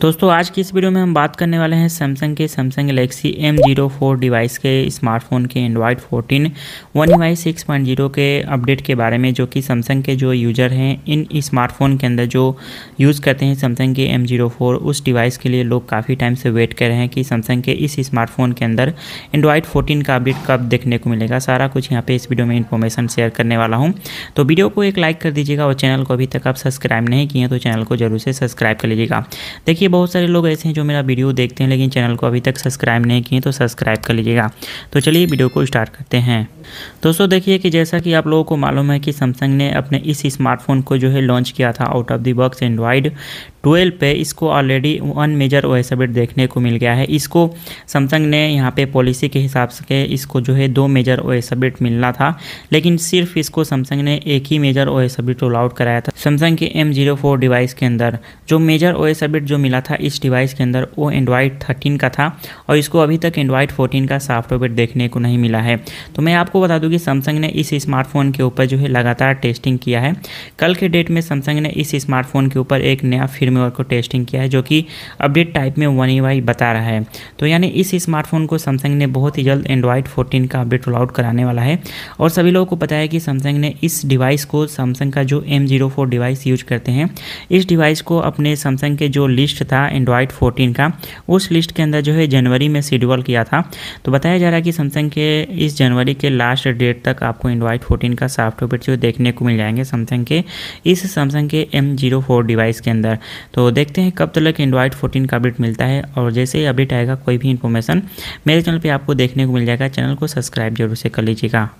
दोस्तों आज की इस वीडियो में हम बात करने वाले हैं सैमसंग के Samsung Galaxy M zero four device के स्मार्टफोन के Android fourteen one Y six point zero के अपडेट के बारे में जो कि सैमसंग के जो यूज़र हैं इन स्मार्टफोन के अंदर जो यूज़ करते हैं सैमसंग के एम जीरो फोर उस डिवाइस के लिए लोग काफ़ी टाइम से वेट कर रहे हैं कि सैमसंग के इस स्मार्टफोन के अंदर एंड्रॉयड फोर्टीन का अपडेट कब देखने को मिलेगा सारा कुछ यहाँ पर इस वीडियो में इन्फॉर्मेशन शेयर करने वाला हूँ तो वीडियो को एक लाइक कर दीजिएगा और चैनल को अभी तक आप सब्सक्राइब नहीं किए तो चैनल को जरूर से सब्सक्राइब कर लीजिएगा देखिए बहुत सारे लोग ऐसे हैं जो मेरा वीडियो देखते हैं लेकिन चैनल को अभी तक सब्सक्राइब नहीं किए तो सब्सक्राइब कर लीजिएगा तो चलिए वीडियो को स्टार्ट करते हैं दोस्तों देखिए कि जैसा कि आप लोगों को मालूम है कि सैमसंग ने अपने इस स्मार्टफोन को जो है लॉन्च किया था out of the box Android 12 पे इसको already one major O S update देखने को मिल गया है इसको सैमसंग ने यहाँ पे पॉलिसी के हिसाब से इसको जो है दो मेजर ओ एस अपडेट मिलना था लेकिन सिर्फ इसको सैमसंग ने एक ही major O S update roll out कराया था सैमसंग के एम जीरो फोर डिवाइस के अंदर जो मेजर ओ एस अपडेट जो मिला आया था इस डिवाइस के अंदर वो एंड्रॉयड थर्टीन का था और इसको अभी तक एंड्रॉयड फोर्टीन का सॉफ्टवेयर देखने को नहीं मिला है तो मैं आपको बता दूँ कि सैमसंग ने इस स्मार्टफोन के ऊपर जो है लगातार टेस्टिंग किया है कल के डेट में सैमसंग ने इस स्मार्टफोन के ऊपर एक नया फिल्मवेयर को टेस्टिंग किया है जो कि अपडेट टाइप में वन ई बता रहा है तो यानी इस स्मार्टफोन को सैमसंग ने बहुत ही जल्द एंड्रॉयड फोर्टीन का अपडेट रोल आउट कराने वाला है और सभी लोगों को पता है कि सैमसंग ने इस डिवाइस को सैमसंग का जो M zero four device use करते हैं इस डिवाइस को अपने सैमसंग के जो लिस्ट था एंड्रॉयड 14 का उस लिस्ट के अंदर जो है जनवरी में शेड्यूल किया था तो बताया जा रहा है कि सैमसंग के इस जनवरी के लास्ट डेट तक आपको एंड्रॉयड 14 का सॉफ्टवेयर जो देखने को मिल जाएंगे सैमसंग के इस सैमसंग के एम डिवाइस के अंदर तो देखते हैं कब तक एंड्रॉयड फोर्टीन का अपडेट मिलता है और जैसे ही अपडेट आएगा कोई भी इन्फॉर्मेशन मेरे चैनल पर आपको देखने को मिल जाएगा चैनल को सब्सक्राइब जरूर से कर लीजिएगा